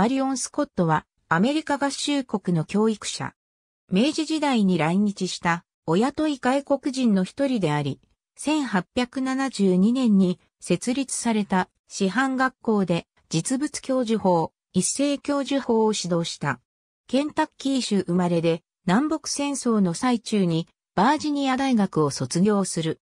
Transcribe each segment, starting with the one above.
マリオン・スコットはアメリカ合衆国の教育者。明治時代に来日した親とい外国人の一人であり、1872年に設立された師範学校で実物教授法、一斉教授法を指導した。ケンタッキー州生まれで南北戦争の最中にバージニア大学を卒業する。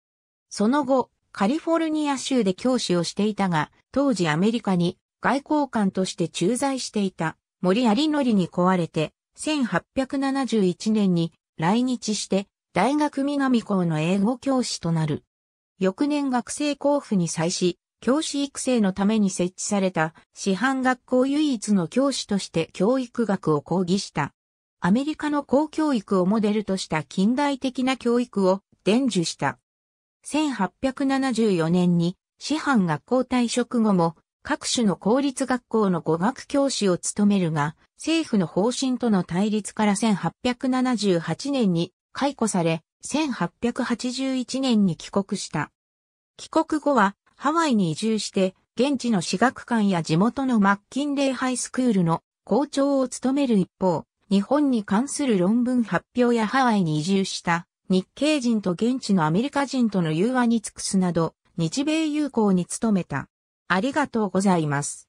その後、カリフォルニア州で教師をしていたが、当時アメリカに外交官として駐在していた森有則に壊れて、1871年に来日して大学南校の英語教師となる。翌年学生交付に際し、教師育成のために設置された師範学校唯一の教師として教育学を講義した。アメリカの公教育をモデルとした近代的な教育を伝授した。1874年に師範学校退職後も各種の公立学校の語学教師を務めるが、政府の方針との対立から1878年に解雇され、1881年に帰国した。帰国後はハワイに移住して、現地の私学館や地元のマッキンレイハイスクールの校長を務める一方、日本に関する論文発表やハワイに移住した日系人と現地のアメリカ人との融和に尽くすなど、日米友好に努めた。ありがとうございます。